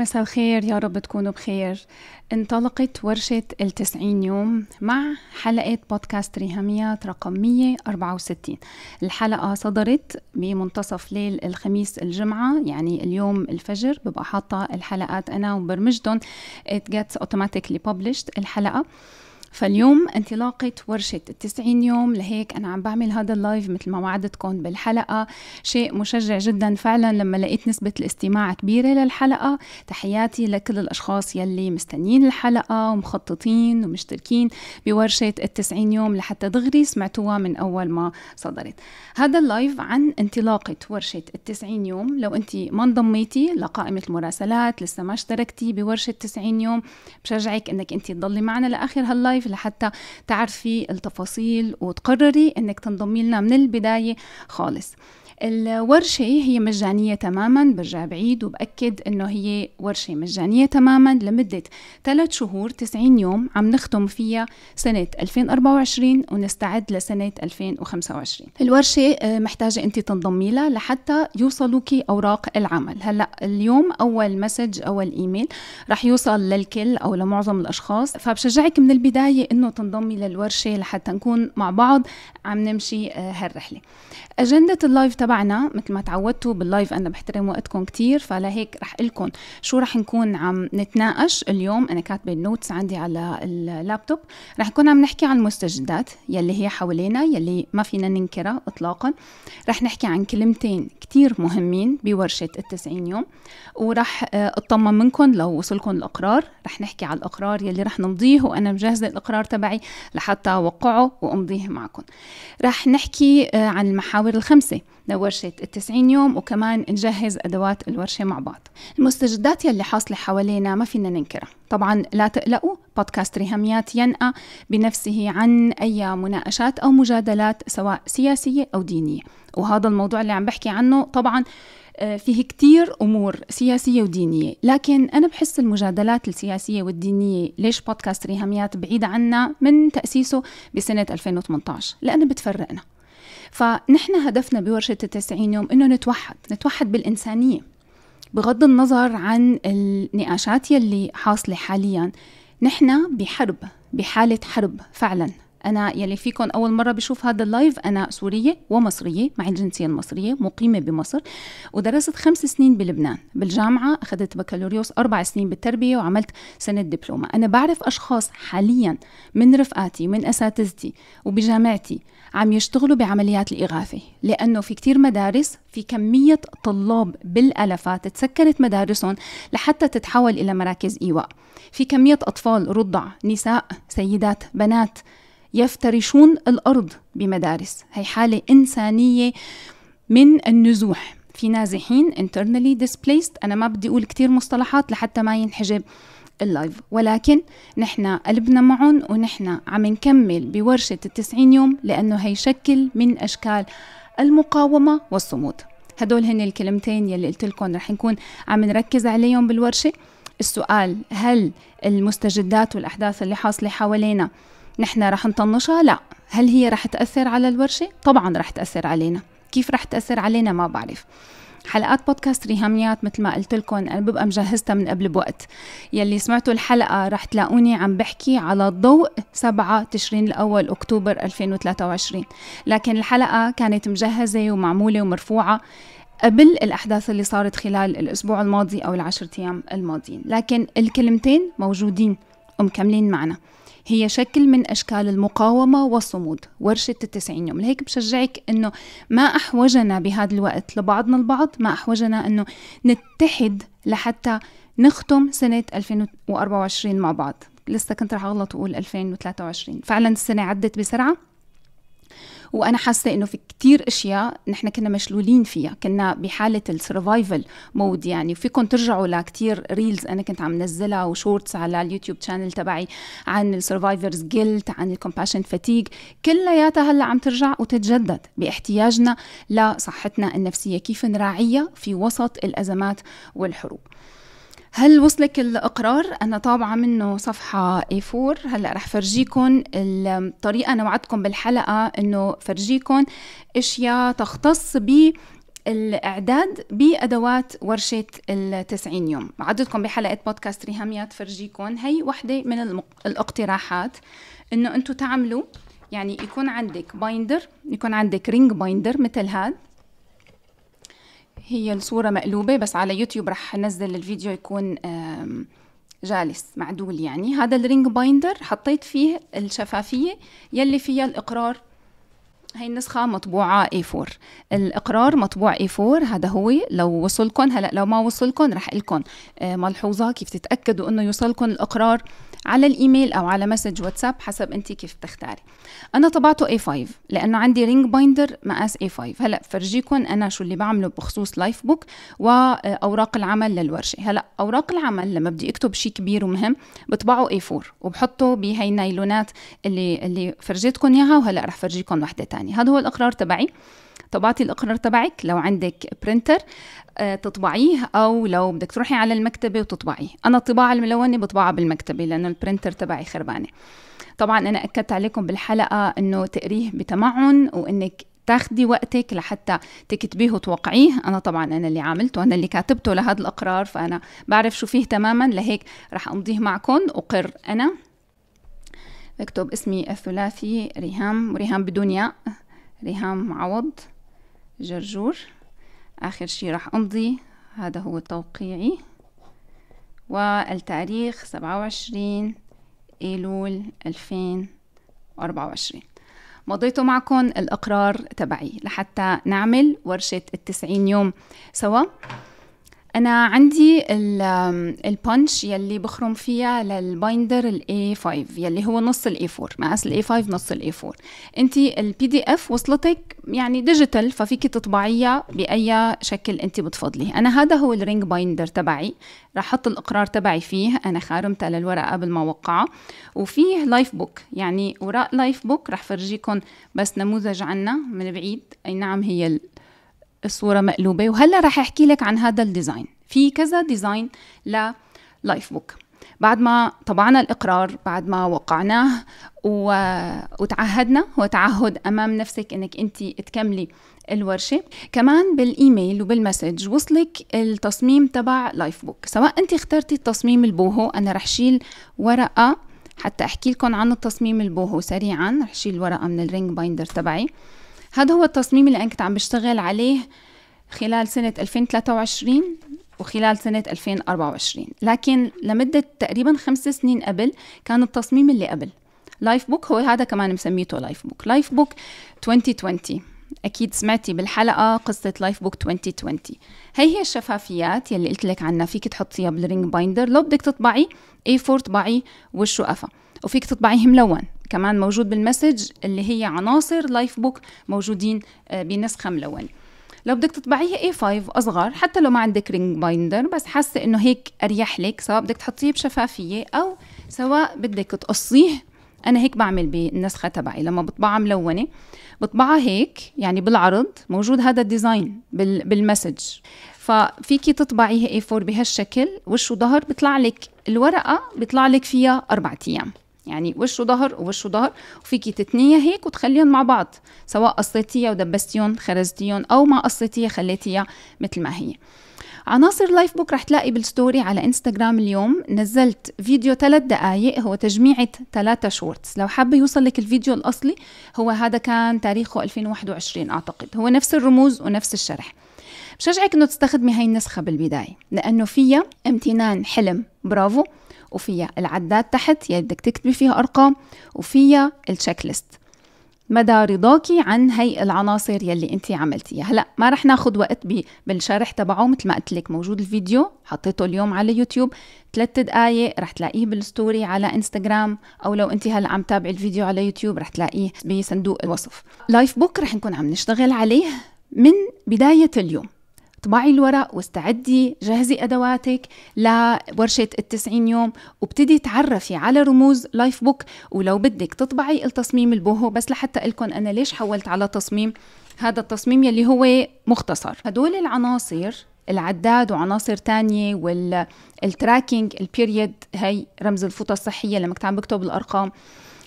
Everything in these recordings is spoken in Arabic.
مساء الخير يا رب تكونوا بخير انطلقت ورشة التسعين يوم مع حلقة بودكاست ريهاميات رقم 164 الحلقة صدرت بمنتصف ليل الخميس الجمعة يعني اليوم الفجر ببقى حاطة الحلقات أنا وبرمجدهم it gets automatically published الحلقة فاليوم انطلاقة ورشة التسعين يوم لهيك أنا عم بعمل هذا اللايف مثل ما وعدتكم بالحلقة شيء مشجع جدا فعلا لما لقيت نسبة الاستماع كبيرة للحلقة تحياتي لكل الأشخاص يلي مستنيين الحلقة ومخططين ومشتركين بورشة التسعين يوم لحتى دغري سمعتوها من أول ما صدرت هذا اللايف عن انطلاقة ورشة التسعين يوم لو أنت ما انضميتي لقائمة المراسلات لسه ما اشتركتي بورشة 90 يوم بشجعك أنك أنت تضلي معنا لآخر هاللايف لايف لحتى تعرفي التفاصيل وتقرري انك تنضمي لنا من البدايه خالص الورشة هي مجانية تماما برجع بعيد وبأكد أنه هي ورشة مجانية تماما لمدة 3 شهور 90 يوم عم نختم فيها سنة 2024 ونستعد لسنة 2025 الورشة آه، محتاجة أنت تنضمي لها لحتى يوصلوكي أوراق العمل هلأ اليوم أول مسج أول إيميل رح يوصل للكل أو لمعظم الأشخاص فبشجعك من البداية أنه تنضمي للورشة لحتى نكون مع بعض عم نمشي آه، هالرحلة أجندة اللايف تبع تبعنا مثل ما تعودتوا باللايف انا بحترم وقتكم كتير فلهيك رح لكم شو رح نكون عم نتناقش اليوم انا كاتبه النوتس عندي على اللابتوب رح نكون عم نحكي عن المستجدات يلي هي حوالينا يلي ما فينا ننكرها اطلاقا رح نحكي عن كلمتين كتير مهمين بورشه التسعين يوم ورح آه، اطمن منكم لو وصلكم الاقرار رح نحكي على الاقرار يلي رح نمضيه وانا مجهزه الاقرار تبعي لحتى اوقعه وامضيه معكم رح نحكي آه، عن المحاور الخمسه لورشة التسعين يوم وكمان نجهز أدوات الورشة مع بعض المستجدات يلي حاصلة حوالينا ما فينا ننكرها طبعا لا تقلقوا بودكاست ريهاميات ينأى بنفسه عن أي مناقشات أو مجادلات سواء سياسية أو دينية وهذا الموضوع اللي عم بحكي عنه طبعا آه، فيه كتير أمور سياسية ودينية لكن أنا بحس المجادلات السياسية والدينية ليش بودكاست ريهاميات بعيد عنا من تأسيسه بسنة 2018 لأنه بتفرقنا فنحن هدفنا بورشة التسعين يوم أنه نتوحد نتوحد بالإنسانية بغض النظر عن النقاشات يلي حاصلة حاليا نحن بحرب بحالة حرب فعلا أنا يلي فيكم أول مرة بشوف هذا اللايف أنا سورية ومصرية معي الجنسية المصرية مقيمة بمصر ودرست خمس سنين بلبنان بالجامعة أخذت بكالوريوس أربع سنين بالتربية وعملت سنة دبلومة أنا بعرف أشخاص حاليا من رفقاتي من أساتذتي وبجامعتي عم يشتغلوا بعمليات الإغاثة لأنه في كتير مدارس في كمية طلاب بالألفات تسكرت مدارسهم لحتى تتحول إلى مراكز إيواء في كمية أطفال رضع نساء سيدات بنات يفترشون الأرض بمدارس هي حالة إنسانية من النزوح في نازحين internally displaced أنا ما بدي أقول كتير مصطلحات لحتى ما ينحجب اللايف ولكن نحن قلبنا معهم ونحن عم نكمل بورشة التسعين يوم لأنه هيشكل من أشكال المقاومة والصمود هدول هن الكلمتين يلي قلت لكم رح نكون عم نركز عليهم بالورشة السؤال هل المستجدات والأحداث اللي حاصلة حوالينا نحن رح نطنشها؟ لا هل هي رح تأثر على الورشة؟ طبعا رح تأثر علينا كيف رح تأثر علينا ما بعرف حلقات بودكاست ريهاميات مثل ما قلت لكم انا ببقى مجهزتها من قبل بوقت يلي سمعتوا الحلقه رح تلاقوني عم بحكي على ضوء 7 تشرين الاول اكتوبر 2023 لكن الحلقه كانت مجهزه ومعموله ومرفوعه قبل الأحداث اللي صارت خلال الأسبوع الماضي أو العشرة أيام الماضيين لكن الكلمتين موجودين ومكملين معنا هي شكل من أشكال المقاومة والصمود ورشة التسعين يوم لهيك بشجعك أنه ما أحوجنا بهذا الوقت لبعضنا البعض ما أحوجنا أنه نتحد لحتى نختم سنة 2024 مع بعض لسه كنت رح أغلط وأقول 2023 فعلا السنة عدت بسرعة وانا حاسه انه في كتير اشياء نحن كنا مشلولين فيها كنا بحاله السرفايفل مود يعني فيكم ترجعوا لكتير ريلز انا كنت عم نزلها وشورتس على اليوتيوب شانل تبعي عن السرفايفرز جيلت عن الكومباشن فتيج كلياتها هلا عم ترجع وتتجدد باحتياجنا لصحتنا النفسيه كيف نراعيها في وسط الازمات والحروب هل وصلك الاقرار انا طابعه منه صفحه A4 هلا رح فرجيكم الطريقه انا وعدتكم بالحلقه انه فرجيكم اشياء تختص ب الاعداد بادوات ورشه ال90 يوم عدتكم بحلقه بودكاست ريهاميات فرجيكم هي وحده من المق... الاقتراحات انه انتم تعملوا يعني يكون عندك بايندر يكون عندك رينج بايندر مثل هذا هي الصورة مقلوبة بس على يوتيوب رح نزل الفيديو يكون جالس معدول يعني هذا الرينج بايندر حطيت فيه الشفافية يلي فيها الإقرار هي النسخة مطبوعة A4 الإقرار مطبوع A4 هذا هو لو وصلكم هلأ لو ما وصلكم رح لكم آه، ملحوظة كيف تتأكدوا أنه يوصلكم الإقرار على الإيميل أو على مسج واتساب حسب أنت كيف بتختاري أنا طبعته A5 لأنه عندي رينج بايندر مقاس A5 هلأ فرجيكم أنا شو اللي بعمله بخصوص لايف بوك وأوراق العمل للورشة هلأ أوراق العمل لما بدي أكتب شيء كبير ومهم بطبعه A4 وبحطه بهي النايلونات اللي اللي فرجيتكم إياها وهلأ رح فرجيكم وحدة تانية الثاني هذا هو الإقرار تبعي طبعتي الإقرار تبعك لو عندك برينتر آه، تطبعيه أو لو بدك تروحي على المكتبة وتطبعيه أنا الطباعة الملونة بطبعها بالمكتبة لأنه البرينتر تبعي خربانة طبعا أنا أكدت عليكم بالحلقة أنه تقريه بتمعن وأنك تاخدي وقتك لحتى تكتبيه وتوقعيه انا طبعا انا اللي عاملته انا اللي كاتبته لهذا الاقرار فانا بعرف شو فيه تماما لهيك راح امضيه معكم اقر انا اكتب اسمي الثلاثي ريهام ريهام بدون ياء ريهام عوض جرجور آخر شي راح أمضي هذا هو توقيعي والتاريخ سبعة وعشرين أيلول ألفين وأربعة وعشرين مضيته معكم الإقرار تبعي لحتى نعمل ورشة التسعين يوم سوا انا عندي البانش يلي بخرم فيها للبايندر الاي 5 يلي هو نص الاي 4 مقاس الاي 5 نص الاي 4 انت البي دي اف وصلتك يعني ديجيتال ففيك تطبعيها باي شكل انت بتفضلي انا هذا هو الرينج بايندر تبعي رح احط الاقرار تبعي فيه انا خارمته للورقه قبل ما اوقعه وفيه لايف بوك يعني وراء لايف بوك رح فرجيكم بس نموذج عنا من بعيد اي نعم هي الصورة مقلوبة وهلا رح احكي لك عن هذا الديزاين في كذا ديزاين للايف بوك بعد ما طبعنا الإقرار بعد ما وقعناه و... وتعهدنا وتعهد أمام نفسك أنك أنت تكملي الورشة كمان بالإيميل وبالمسج وصلك التصميم تبع لايف بوك سواء أنت اخترتي التصميم البوهو أنا رح شيل ورقة حتى أحكي لكم عن التصميم البوهو سريعا رح شيل ورقة من الرينج بايندر تبعي هذا هو التصميم اللي أنا كنت عم بشتغل عليه خلال سنة 2023 وخلال سنة 2024 لكن لمدة تقريبا خمس سنين قبل كان التصميم اللي قبل لايف بوك هو هذا كمان مسميته لايف بوك لايف بوك 2020 أكيد سمعتي بالحلقة قصة لايف بوك 2020 هي هي الشفافيات يلي قلت لك عنها فيك تحطيها بالرينج بايندر لو بدك تطبعي A4 طبعي وش قفا وفيك تطبعيه ملون كمان موجود بالمسج اللي هي عناصر لايف بوك موجودين آه، بنسخه ملونه لو بدك تطبعيها A5 أصغر حتى لو ما عندك رينج بايندر بس حاسة إنه هيك أريح لك سواء بدك تحطيه بشفافية أو سواء بدك تقصيه أنا هيك بعمل بالنسخة تبعي لما بطبعها ملونة بطبعها هيك يعني بالعرض موجود هذا الديزاين بالمسج ففيكي تطبعيها A4 بهالشكل وش وظهر بيطلع لك الورقة بيطلع لك فيها أربعة أيام يعني وش وظهر ووش وظهر وفيكي تتنيه هيك وتخليهم مع بعض سواء قصيتيها ودبستيهم خرزتيهم او ما قصيتيها خليتيها مثل ما هي عناصر لايف بوك رح تلاقي بالستوري على انستغرام اليوم نزلت فيديو ثلاث دقائق هو تجميعة ثلاثة شورتس لو حابة يوصل لك الفيديو الأصلي هو هذا كان تاريخه 2021 أعتقد هو نفس الرموز ونفس الشرح بشجعك انه تستخدمي هاي النسخة بالبداية لأنه فيها امتنان حلم برافو وفيها العداد تحت يلي يعني بدك تكتبي فيها ارقام وفيها التشيك ليست مدى رضاكي عن هي العناصر يلي انت عملتيها هلا ما رح ناخد وقت بالشرح تبعه مثل ما قلت لك موجود الفيديو حطيته اليوم على يوتيوب ثلاث دقائق رح تلاقيه بالستوري على انستغرام او لو انت هلا عم تابعي الفيديو على يوتيوب رح تلاقيه بصندوق الوصف لايف بوك رح نكون عم نشتغل عليه من بداية اليوم اطبعي الورق واستعدي جهزي ادواتك لورشه ال90 يوم وابتدي تعرفي على رموز لايف بوك ولو بدك تطبعي التصميم البوهو بس لحتى لكم انا ليش حولت على تصميم هذا التصميم يلي هو مختصر هدول العناصر العداد وعناصر تانية والتراكينج البيريد هي رمز الفوطة الصحية لما كنت عم بكتب الأرقام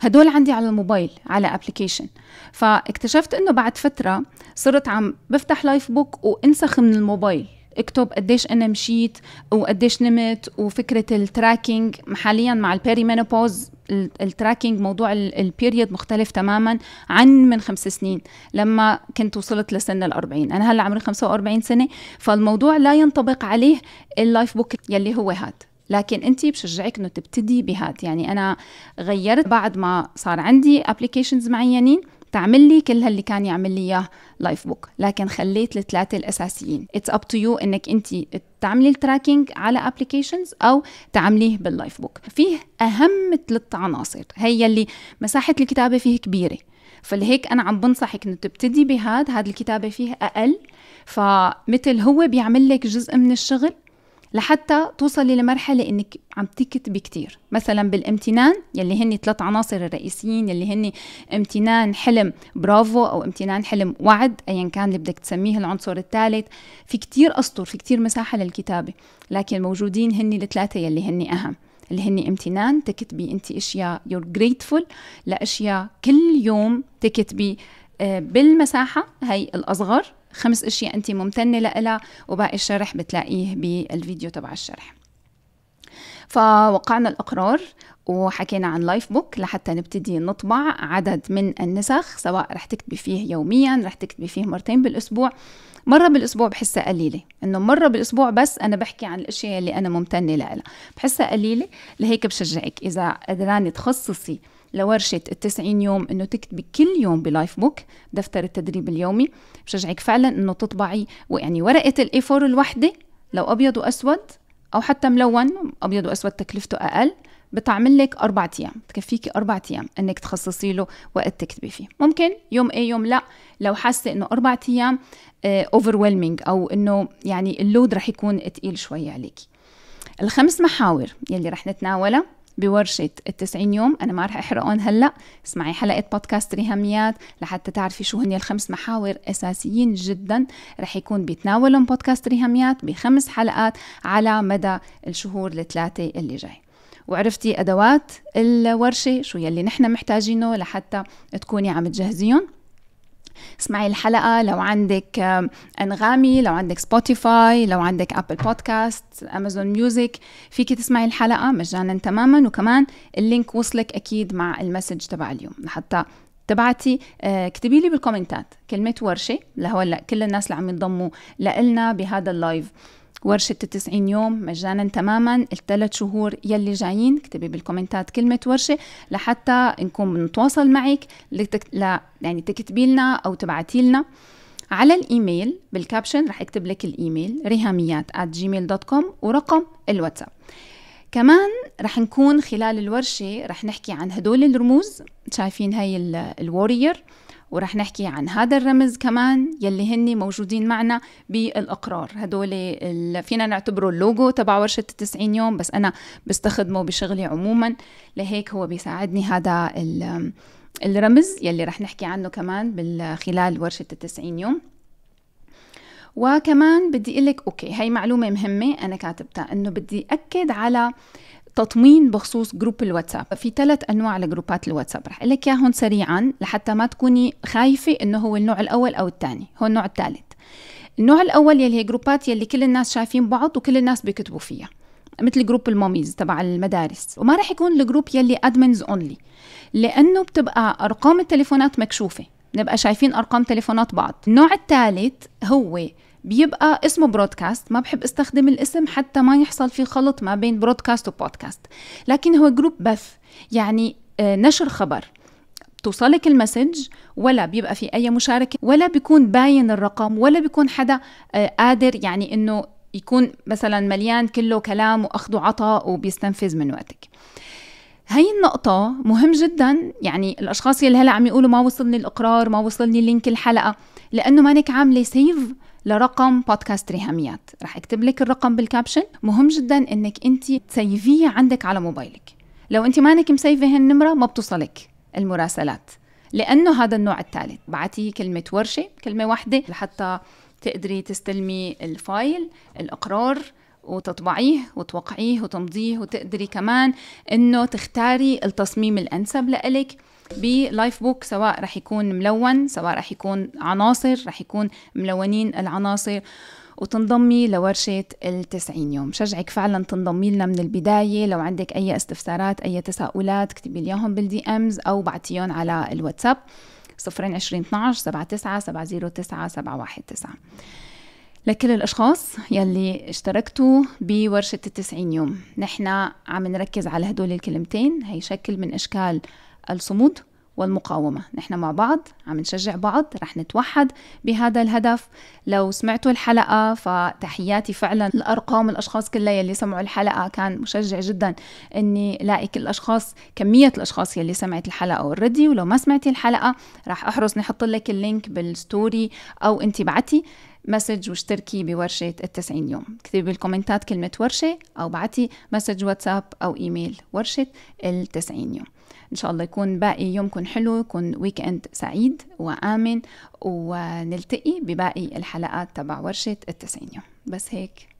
هدول عندي على الموبايل على ابلكيشن فاكتشفت انه بعد فتره صرت عم بفتح لايف بوك وانسخ من الموبايل اكتب قديش انا مشيت وقديش نمت وفكره التراكينج حاليا مع البيري مينوبوز التراكينج موضوع البيريد مختلف تماما عن من خمس سنين لما كنت وصلت لسن الأربعين أنا هلا عمري 45 سنة فالموضوع لا ينطبق عليه اللايف بوك يلي هو هاد لكن انت بشجعك انه تبتدي بهاد يعني انا غيرت بعد ما صار عندي ابلكيشنز معينين تعمل لي كل هاللي كان يعمل لي اياه لايف بوك لكن خليت الثلاثه الاساسيين اتس اب تو يو انك انت تعملي التراكينج على ابلكيشنز او تعمليه باللايف بوك فيه اهم ثلاث عناصر هي اللي مساحه الكتابه فيه كبيره فلهيك انا عم بنصحك انه تبتدي بهذا هذا الكتابه فيه اقل فمثل هو بيعمل لك جزء من الشغل لحتى توصلي لمرحلة انك عم تكتبي كتير مثلا بالامتنان يلي هن ثلاث عناصر الرئيسيين يلي هن امتنان حلم برافو او امتنان حلم وعد ايا كان اللي بدك تسميه العنصر الثالث في كتير اسطر في كتير مساحة للكتابة لكن موجودين هن الثلاثة يلي هن اهم اللي هن امتنان تكتبي انت اشياء يور grateful لاشياء كل يوم تكتبي آه، بالمساحة هي الأصغر خمس اشياء انت ممتنه لها وباقي الشرح بتلاقيه بالفيديو تبع الشرح فوقعنا الأقرار وحكينا عن لايف بوك لحتى نبتدي نطبع عدد من النسخ سواء رح تكتبي فيه يوميا رح تكتبي فيه مرتين بالأسبوع مرة بالأسبوع بحسها قليلة إنه مرة بالأسبوع بس أنا بحكي عن الأشياء اللي أنا ممتنة لها بحسها قليلة لهيك بشجعك إذا قدراني تخصصي لورشه التسعين يوم انه تكتبي كل يوم بلايف بوك دفتر التدريب اليومي بشجعك فعلا انه تطبعي يعني ورقه الاي 4 الوحده لو ابيض واسود او حتى ملون ابيض واسود تكلفته اقل بتعمل لك أربع أيام بتكفيكي أربع أيام إنك تخصصي له وقت تكتبي فيه ممكن يوم إيه يوم لا لو حاسة إنه أربع أيام آه، overwhelming أو إنه يعني اللود رح يكون تقيل شوي عليكي الخمس محاور يلي رح نتناولها بورشه التسعين يوم انا ما رح احرقهم هلا اسمعي حلقه بودكاست ريهاميات لحتى تعرفي شو هن الخمس محاور اساسيين جدا رح يكون بيتناولهم بودكاست ريهاميات بخمس حلقات على مدى الشهور الثلاثه اللي جاي وعرفتي ادوات الورشه شو يلي نحن محتاجينه لحتى تكوني عم تجهزيهم اسمعي الحلقة لو عندك أنغامي لو عندك سبوتيفاي لو عندك أبل بودكاست أمازون ميوزك فيكي تسمعي الحلقة مجانا تماما وكمان اللينك وصلك أكيد مع المسج تبع اليوم لحتى تبعتي آه، اكتبي لي بالكومنتات كلمة ورشة لهلا كل الناس اللي عم ينضموا لنا بهذا اللايف ورشة 90 يوم مجانا تماما الثلاث شهور يلي جايين اكتبي بالكومنتات كلمة ورشة لحتى نكون نتواصل معك لتك... ل... يعني تكتبي لنا أو تبعتي لنا على الإيميل بالكابشن رح اكتب لك الإيميل رهاميات at gmail.com ورقم الواتساب كمان رح نكون خلال الورشة رح نحكي عن هدول الرموز شايفين هاي الورير ال ورح نحكي عن هذا الرمز كمان يلي هن موجودين معنا بالأقرار هدول فينا نعتبره اللوجو تبع ورشة 90 يوم بس أنا بستخدمه بشغلي عموما لهيك هو بيساعدني هذا الرمز يلي رح نحكي عنه كمان خلال ورشة 90 يوم وكمان بدي أقول لك أوكي هي معلومة مهمة أنا كاتبتها أنه بدي أكد على تطمين بخصوص جروب الواتساب في ثلاث انواع لجروبات الواتساب رح اقول لك اياهم سريعا لحتى ما تكوني خايفه انه هو النوع الاول او الثاني هو النوع الثالث النوع الاول يلي هي جروبات يلي كل الناس شايفين بعض وكل الناس بيكتبوا فيها مثل جروب الموميز تبع المدارس وما رح يكون الجروب يلي ادمنز اونلي لانه بتبقى ارقام التليفونات مكشوفه نبقى شايفين ارقام تليفونات بعض النوع الثالث هو بيبقى اسمه برودكاست ما بحب استخدم الاسم حتى ما يحصل في خلط ما بين برودكاست وبودكاست لكن هو جروب بث يعني آه، نشر خبر توصلك المسج ولا بيبقى في اي مشاركه ولا بيكون باين الرقم ولا بيكون حدا آه، قادر يعني انه يكون مثلا مليان كله كلام واخذ وعطاء وبيستنفذ من وقتك هاي النقطة مهم جدا يعني الأشخاص اللي هلا عم يقولوا ما وصلني الإقرار ما وصلني لينك الحلقة لأنه مانك عاملة سيف لرقم بودكاست ريهاميات رح اكتب لك الرقم بالكابشن مهم جدا انك انت تسيفيه عندك على موبايلك لو انت مانك مسيفه هالنمره ما بتوصلك المراسلات لانه هذا النوع الثالث بعتي كلمه ورشه كلمه واحده لحتى تقدري تستلمي الفايل الاقرار وتطبعيه وتوقعيه وتمضيه وتقدري كمان انه تختاري التصميم الانسب لإلك بلايف بوك سواء رح يكون ملون سواء رح يكون عناصر رح يكون ملونين العناصر وتنضمي لورشة التسعين يوم شجعك فعلا تنضمي لنا من البداية لو عندك أي استفسارات أي تساؤلات اكتبي ليهم بالدي أمز أو بعتيهم على الواتساب صفرين عشرين 12 سبعة تسعة سبعة زيرو تسعة سبعة واحد تسعة لكل الأشخاص يلي اشتركتوا بورشة التسعين يوم نحن عم نركز على هدول الكلمتين هي شكل من أشكال الصمود والمقاومة نحن مع بعض عم نشجع بعض رح نتوحد بهذا الهدف لو سمعتوا الحلقة فتحياتي فعلا الأرقام الأشخاص كلها يلي سمعوا الحلقة كان مشجع جدا أني لاقي كل الأشخاص كمية الأشخاص يلي سمعت الحلقة اوريدي ولو ما سمعتي الحلقة رح أحرص نحط لك اللينك بالستوري أو أنت بعتي مسج واشتركي بورشة التسعين يوم كتبي بالكومنتات كلمة ورشة أو بعتي مسج واتساب أو إيميل ورشة التسعين يوم إن شاء الله يكون باقي يومكم حلو يكون ويك إند سعيد وآمن ونلتقي بباقي الحلقات تبع ورشة التسعين يوم بس هيك